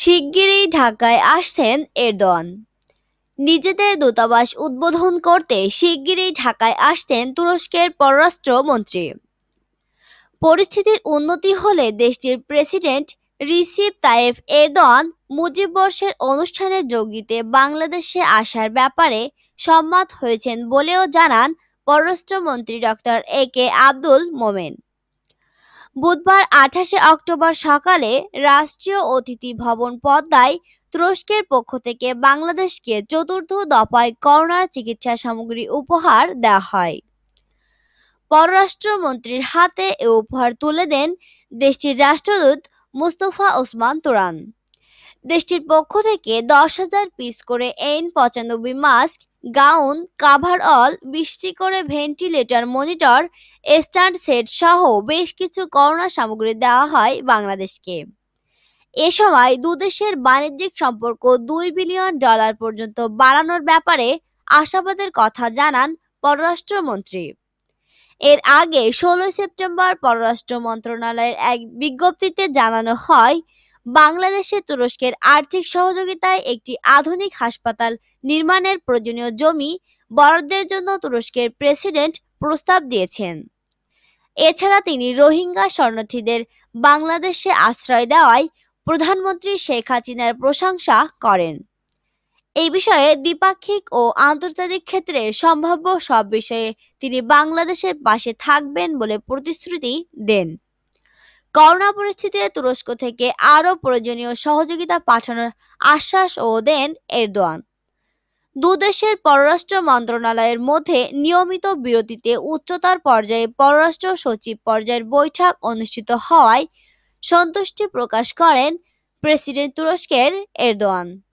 শিগগিরই ঢাকায় আসছেন এরদোয়ান নিজেদের দূতাবাস উদ্বোধন করতে শিগগিরই ঢাকায় আসছেন তুরস্কের পররাষ্ট্রমন্ত্রী পরিস্থিতির উন্নতি হলে দেশটির প্রেসিডেন্ট রিসিপ তায়েফ এরদোয়ান বর্ষের অনুষ্ঠানে যোগ দিতে বাংলাদেশে আসার ব্যাপারে সম্মত হয়েছেন বলেও জানান পররাষ্ট্রমন্ত্রী ডক্টর এ কে আব্দুল মোমেন বুধবার আঠাশে অক্টোবর সকালে রাষ্ট্রীয় অতিথি ভবন পদ্মায় তুরস্কের পক্ষ থেকে বাংলাদেশকে চতুর্থ দফায় করোনা চিকিৎসা সামগ্রী উপহার দেওয়া হয় পররাষ্ট্রমন্ত্রীর হাতে এ উপহার তুলে দেন দেশটির রাষ্ট্রদূত মুস্তফা ওসমান তোরান দেশটির পক্ষ থেকে দশ হাজার পিস করে এন পঁচানব্বই মাস্ক গাউন কাভার অল বৃষ্টি করে ভেন্টিলেটর মনিটর স্ট্যান্ড সেট সহ বেশ কিছু করোনা সামগ্রী দেওয়া হয় বাংলাদেশকে এ সময় দুদেশের বাণিজ্যিক সম্পর্ক দুই বিলিয়ন ডলার পর্যন্ত বাড়ানোর ব্যাপারে আশাবাদের কথা জানান পররাষ্ট্রমন্ত্রী এর আগে ষোলোই সেপ্টেম্বর পররাষ্ট্র মন্ত্রণালয়ের এক বিজ্ঞপ্তিতে জানানো হয় বাংলাদেশে তুরস্কের আর্থিক সহযোগিতায় একটি আধুনিক হাসপাতাল নির্মাণের প্রয়োজনীয় জমি বরাদ্দের জন্য তুরস্কের প্রেসিডেন্ট প্রস্তাব দিয়েছেন এছাড়া তিনি রোহিঙ্গা শরণার্থীদের বাংলাদেশে আশ্রয় দেওয়ায় প্রধানমন্ত্রী শেখ হাসিনার প্রশংসা করেন এই বিষয়ে দ্বিপাক্ষিক ও আন্তর্জাতিক ক্ষেত্রে সম্ভাব্য সব বিষয়ে তিনি বাংলাদেশের পাশে থাকবেন বলে প্রতিশ্রুতি দেন করোনা পরিস্থিতিতে তুরস্ক থেকে আরও প্রয়োজনীয় সহযোগিতা পাঠানোর আশ্বাসও দেন এরদোয়ান দুদেশের পররাষ্ট্র মন্ত্রণালয়ের মধ্যে নিয়মিত বিরতিতে উচ্চতর পর্যায়ে পররাষ্ট্র সচিব পর্যায়ের বৈঠক অনুষ্ঠিত হওয়ায় সন্তুষ্টি প্রকাশ করেন প্রেসিডেন্ট তুরস্কের এরদোয়ান